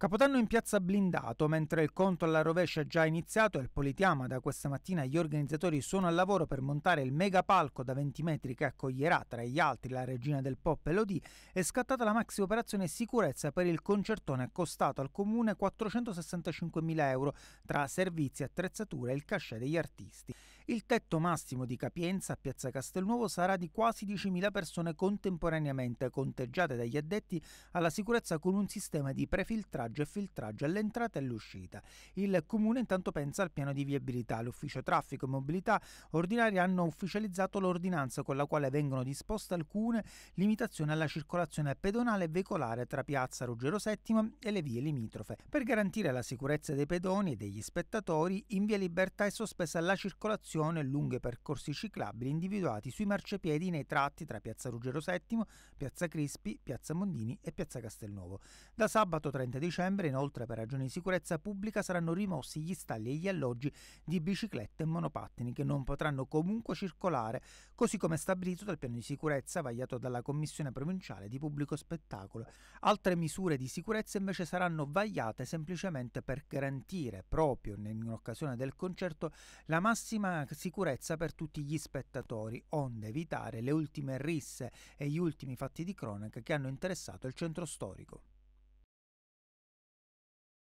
Capodanno in piazza blindato, mentre il conto alla rovescia è già iniziato e il Politiama da questa mattina gli organizzatori sono al lavoro per montare il mega palco da 20 metri che accoglierà tra gli altri la regina del pop Elodie, è scattata la maxi operazione sicurezza per il concertone costato al comune 465.000 euro tra servizi, attrezzature e il cachet degli artisti. Il tetto massimo di capienza a Piazza Castelnuovo sarà di quasi 10.000 persone contemporaneamente, conteggiate dagli addetti alla sicurezza con un sistema di prefiltraggio e filtraggio all'entrata e all'uscita. Il Comune intanto pensa al piano di viabilità. L'Ufficio Traffico e Mobilità Ordinaria hanno ufficializzato l'ordinanza con la quale vengono disposte alcune limitazioni alla circolazione pedonale e veicolare tra Piazza Ruggero VII e le vie limitrofe. Per garantire la sicurezza dei pedoni e degli spettatori, in via Libertà è sospesa la circolazione costruzione e lunghe percorsi ciclabili individuati sui marciapiedi nei tratti tra Piazza Ruggero VII, Piazza Crispi, Piazza Mondini e Piazza Castelnuovo. Da sabato 30 dicembre, inoltre, per ragioni di sicurezza pubblica saranno rimossi gli stalli e gli alloggi di biciclette e monopattini che non potranno comunque circolare, così come stabilito dal piano di sicurezza vagliato dalla Commissione Provinciale di Pubblico Spettacolo. Altre misure di sicurezza invece saranno vagliate semplicemente per garantire proprio in occasione del concerto la massima sicurezza per tutti gli spettatori, onde evitare le ultime risse e gli ultimi fatti di cronaca che hanno interessato il centro storico.